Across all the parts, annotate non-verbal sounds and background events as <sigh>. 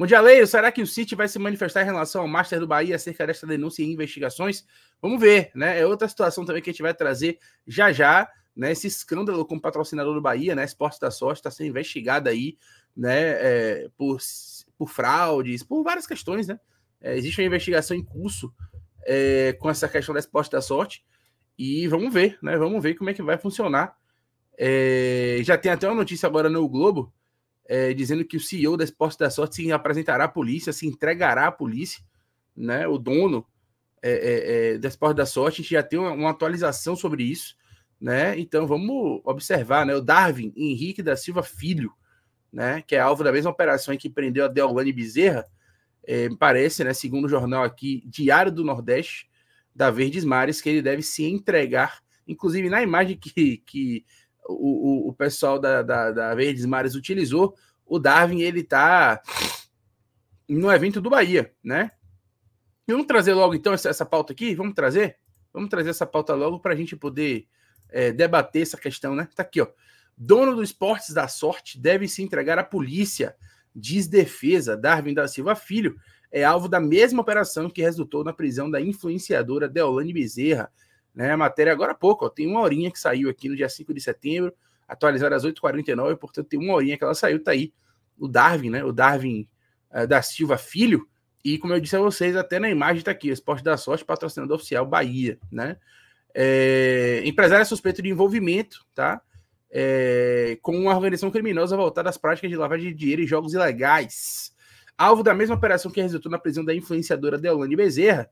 Mundialeiro, será que o City vai se manifestar em relação ao Master do Bahia acerca desta denúncia e investigações? Vamos ver, né? É outra situação também que a gente vai trazer já já, né? Esse escândalo com o patrocinador do Bahia, né? Esporte da Sorte está sendo investigado aí, né? É, por, por fraudes, por várias questões, né? É, existe uma investigação em curso é, com essa questão da Esporte da Sorte e vamos ver, né? Vamos ver como é que vai funcionar. É, já tem até uma notícia agora no Globo, é, dizendo que o CEO da Esporte da Sorte se apresentará à polícia, se entregará à polícia, né? O dono é, é, é, da Esporte da Sorte, a gente já tem uma, uma, atualização sobre isso, né? Então vamos observar, né? O Darwin Henrique da Silva Filho, né? Que é alvo da mesma operação em que prendeu a Deolane Bezerra, é, parece, né? Segundo o jornal aqui, Diário do Nordeste, da Verdes Mares, que ele deve se entregar, inclusive na imagem que, que o, o, o pessoal da, da, da, Verdes Mares utilizou, o Darwin ele tá no evento do Bahia, né? E vamos trazer logo então essa, essa pauta aqui, vamos trazer? Vamos trazer essa pauta logo para a gente poder é, debater essa questão, né? Tá aqui, ó. Dono dos esportes da sorte deve se entregar à polícia, diz defesa. Darwin da Silva Filho é alvo da mesma operação que resultou na prisão da influenciadora Deolane Bezerra, né? A matéria agora há pouco, ó, tem uma horinha que saiu aqui no dia 5 de setembro, atualizada às 8h49, portanto tem uma horinha que ela saiu, tá aí o Darwin, né? O Darwin uh, da Silva Filho, e como eu disse a vocês, até na imagem tá aqui, Esporte da Sorte, patrocinador oficial Bahia, né? É, empresário suspeito de envolvimento, tá? É, com uma organização criminosa voltada às práticas de lavagem de dinheiro e jogos ilegais. Alvo da mesma operação que resultou na prisão da influenciadora Deolane Bezerra,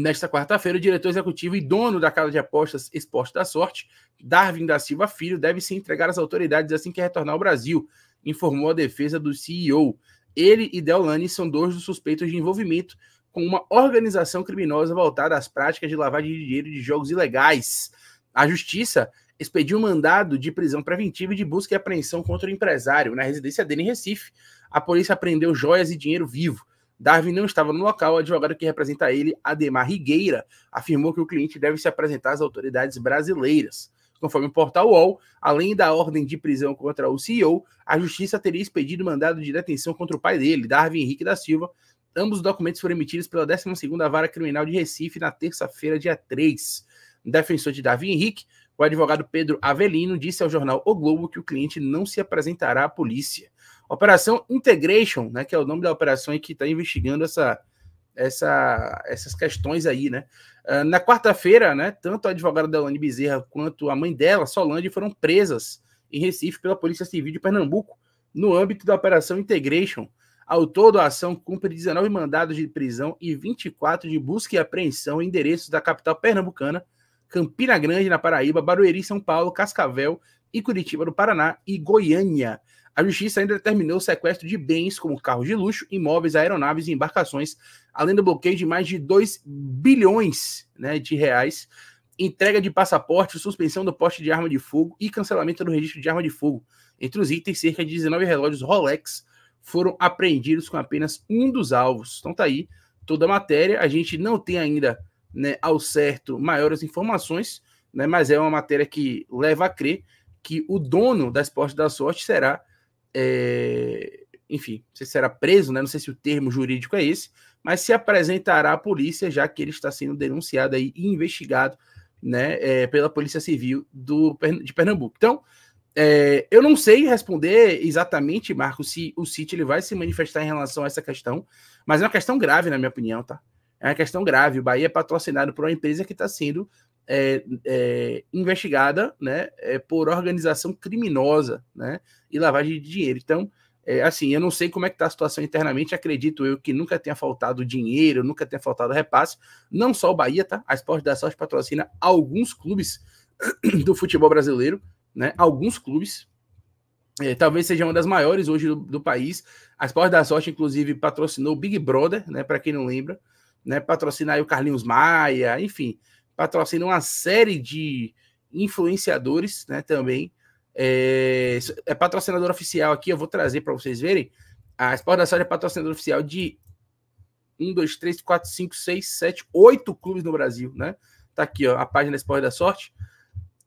Nesta quarta-feira, o diretor executivo e dono da casa de apostas Esporte da Sorte, Darwin da Silva Filho, deve se entregar às autoridades assim que retornar ao Brasil, informou a defesa do CEO. Ele e Deolani são dois dos suspeitos de envolvimento com uma organização criminosa voltada às práticas de lavagem de dinheiro de jogos ilegais. A justiça expediu um mandado de prisão preventiva e de busca e apreensão contra o empresário na residência dele em Recife. A polícia apreendeu joias e dinheiro vivo. Darwin não estava no local, o advogado que representa ele, Ademar Rigueira, afirmou que o cliente deve se apresentar às autoridades brasileiras. Conforme o portal UOL, além da ordem de prisão contra o CEO, a justiça teria expedido mandado de detenção contra o pai dele, Darwin Henrique da Silva. Ambos os documentos foram emitidos pela 12ª Vara Criminal de Recife na terça-feira, dia 3. O defensor de Darwin Henrique o advogado Pedro Avelino disse ao jornal O Globo que o cliente não se apresentará à polícia. Operação Integration, né, que é o nome da operação em que está investigando essa, essa, essas questões aí, né? Ah, na quarta-feira, né, tanto a advogada Delane Bezerra quanto a mãe dela, Solange, foram presas em Recife pela Polícia Civil de Pernambuco no âmbito da Operação Integration. Ao todo, a ação cumpre 19 mandados de prisão e 24 de busca e apreensão em endereços da capital pernambucana Campina Grande, na Paraíba, Barueri, São Paulo, Cascavel e Curitiba, no Paraná, e Goiânia. A justiça ainda determinou o sequestro de bens como carros de luxo, imóveis, aeronaves e embarcações, além do bloqueio de mais de 2 bilhões né, de reais, entrega de passaporte, suspensão do poste de arma de fogo e cancelamento do registro de arma de fogo. Entre os itens, cerca de 19 relógios Rolex foram apreendidos com apenas um dos alvos. Então tá aí toda a matéria. A gente não tem ainda né, ao certo maiores informações, né, mas é uma matéria que leva a crer que o dono das portas da sorte será, é, enfim, se será preso, né, não sei se o termo jurídico é esse, mas se apresentará à polícia, já que ele está sendo denunciado e investigado né, é, pela Polícia Civil do, de Pernambuco. Então, é, eu não sei responder exatamente, Marco, se o City ele vai se manifestar em relação a essa questão, mas é uma questão grave, na minha opinião, tá? é uma questão grave. O Bahia é patrocinado por uma empresa que está sendo é, é, investigada né, é, por organização criminosa né, e lavagem de dinheiro. Então, é, assim, eu não sei como é que está a situação internamente, acredito eu que nunca tenha faltado dinheiro, nunca tenha faltado repasse, não só o Bahia, tá? A Esporte da Sorte patrocina alguns clubes <clears throat> do futebol brasileiro, né, alguns clubes, é, talvez seja uma das maiores hoje do, do país. A Esporte da Sorte, inclusive, patrocinou o Big Brother, né? Para quem não lembra, né? Patrocina aí o Carlinhos Maia, enfim, patrocina uma série de influenciadores, né? Também é, é patrocinador oficial aqui. Eu vou trazer para vocês verem. A Sport da Sorte é patrocinador oficial de 1, 2, 3, 4, 5, 6, 7, 8 clubes no Brasil, né? Tá aqui, ó, a página da da Sorte.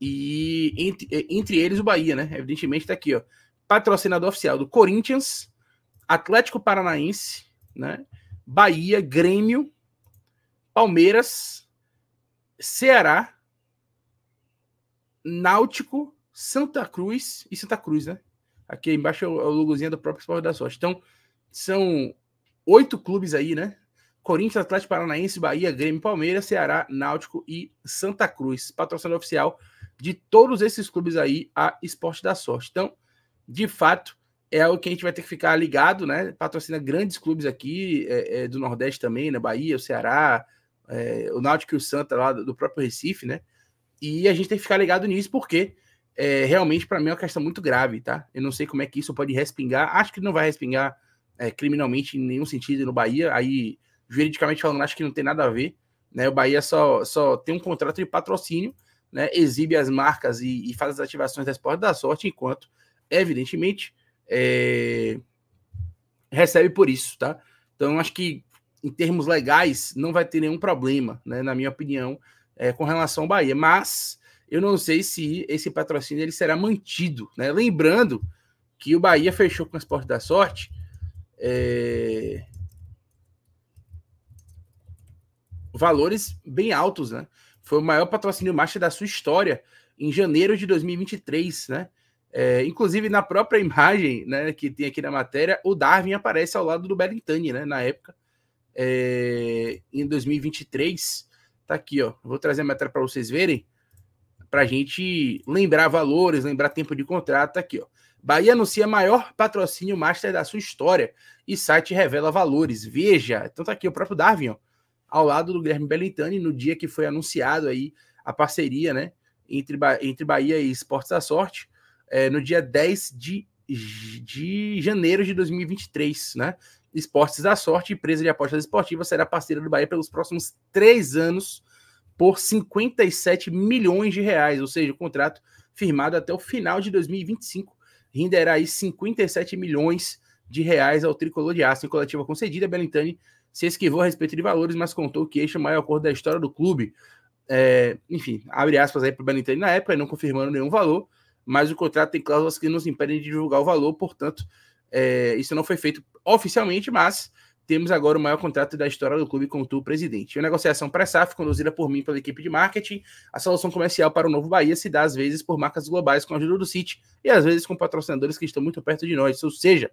E entre, é, entre eles o Bahia, né? Evidentemente tá aqui, ó. Patrocinador oficial do Corinthians, Atlético Paranaense, né? Bahia, Grêmio, Palmeiras, Ceará, Náutico, Santa Cruz e Santa Cruz, né? Aqui embaixo é o é logozinho do próprio Esporte da Sorte. Então, são oito clubes aí, né? Corinthians, Atlético Paranaense, Bahia, Grêmio, Palmeiras, Ceará, Náutico e Santa Cruz. Patrocínio oficial de todos esses clubes aí, a Esporte da Sorte. Então, de fato, é algo que a gente vai ter que ficar ligado, né? Patrocina grandes clubes aqui é, é, do Nordeste também, na né? Bahia, o Ceará, é, o Náutico e o Santa lá do próprio Recife, né? E a gente tem que ficar ligado nisso, porque é, realmente, para mim, é uma questão muito grave, tá? Eu não sei como é que isso pode respingar. Acho que não vai respingar é, criminalmente em nenhum sentido no Bahia. Aí, juridicamente falando, acho que não tem nada a ver. Né? O Bahia só, só tem um contrato de patrocínio, né? exibe as marcas e, e faz as ativações das portas da sorte, enquanto, evidentemente, é... recebe por isso, tá? Então, acho que em termos legais, não vai ter nenhum problema, né, na minha opinião, é, com relação ao Bahia. Mas eu não sei se esse patrocínio ele será mantido. Né? Lembrando que o Bahia fechou com o Esporte da Sorte. É... Valores bem altos, né? Foi o maior patrocínio master da sua história em janeiro de 2023, né? É, inclusive na própria <laughs> imagem né, que tem aqui na matéria, o Darwin aparece ao lado do Bellintani, né? Na época, é, em 2023. Tá aqui, ó. Vou trazer a matéria para vocês verem, para a gente lembrar valores, lembrar tempo de contrato. Tá aqui, ó. Bahia anuncia maior patrocínio master da sua história e site revela valores. Veja, então tá aqui o próprio Darwin, ó, ao lado do Guilherme Bellintani, no dia que foi anunciado aí a parceria, né, entre, ba entre Bahia e Esportes da Sorte, é, no dia 10 de, de janeiro de 2023, né? Esportes da Sorte, empresa de apostas esportivas, será parceira do Bahia pelos próximos três anos por 57 milhões de reais, ou seja, o contrato firmado até o final de 2025 renderá aí 57 milhões de reais ao tricolor de aço em coletiva concedida. Belintani se esquivou a respeito de valores, mas contou que este é o maior acordo da história do clube. É, enfim, abre aspas aí para o Belintani na época, não confirmando nenhum valor, mas o contrato tem cláusulas que nos impedem de divulgar o valor, portanto, é, isso não foi feito oficialmente, mas temos agora o maior contrato da história do clube, com o presidente. A negociação pré-SAF, conduzida por mim pela equipe de marketing, a solução comercial para o Novo Bahia se dá às vezes por marcas globais com a ajuda do City e às vezes com patrocinadores que estão muito perto de nós. Ou seja,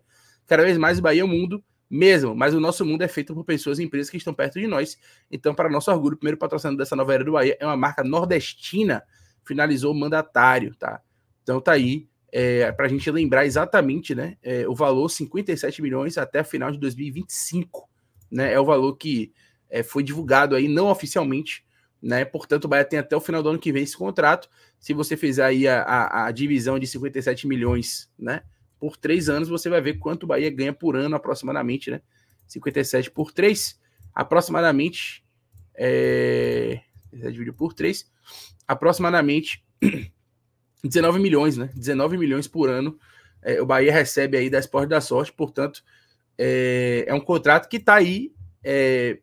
cada vez mais Bahia é o mundo mesmo, mas o nosso mundo é feito por pessoas e empresas que estão perto de nós. Então, para nosso orgulho, o primeiro patrocinador dessa nova era do Bahia é uma marca nordestina, finalizou o mandatário, tá? Então tá aí é, para a gente lembrar exatamente né, é, o valor 57 milhões até a final de 2025. Né, é o valor que é, foi divulgado aí não oficialmente. Né, portanto, o Bahia tem até o final do ano que vem esse contrato. Se você fizer aí a, a, a divisão de 57 milhões né, por três anos, você vai ver quanto o Bahia ganha por ano aproximadamente. Né, 57 por 3, aproximadamente. É, dividido por 3, aproximadamente 19 milhões, né? 19 milhões por ano é, o Bahia recebe aí da Esporte da Sorte, portanto, é, é um contrato que está aí é,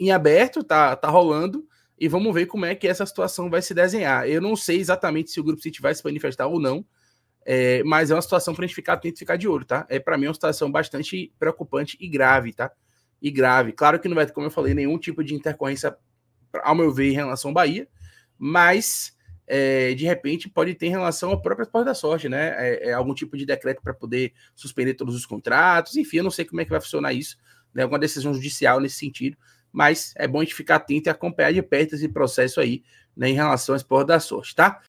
em aberto, tá, tá rolando, e vamos ver como é que essa situação vai se desenhar. Eu não sei exatamente se o Grupo City vai se manifestar ou não, é, mas é uma situação para a gente ficar atento e ficar de olho, tá? É para mim é uma situação bastante preocupante e grave, tá? E grave. Claro que não vai ter, como eu falei, nenhum tipo de intercorrência, ao meu ver, em relação ao Bahia, mas é, de repente pode ter em relação ao próprio esporte da sorte, né? É, é algum tipo de decreto para poder suspender todos os contratos, enfim, eu não sei como é que vai funcionar isso, né? Alguma decisão judicial nesse sentido, mas é bom a gente ficar atento e acompanhar de perto esse processo aí, né, em relação ao esporte da sorte, tá?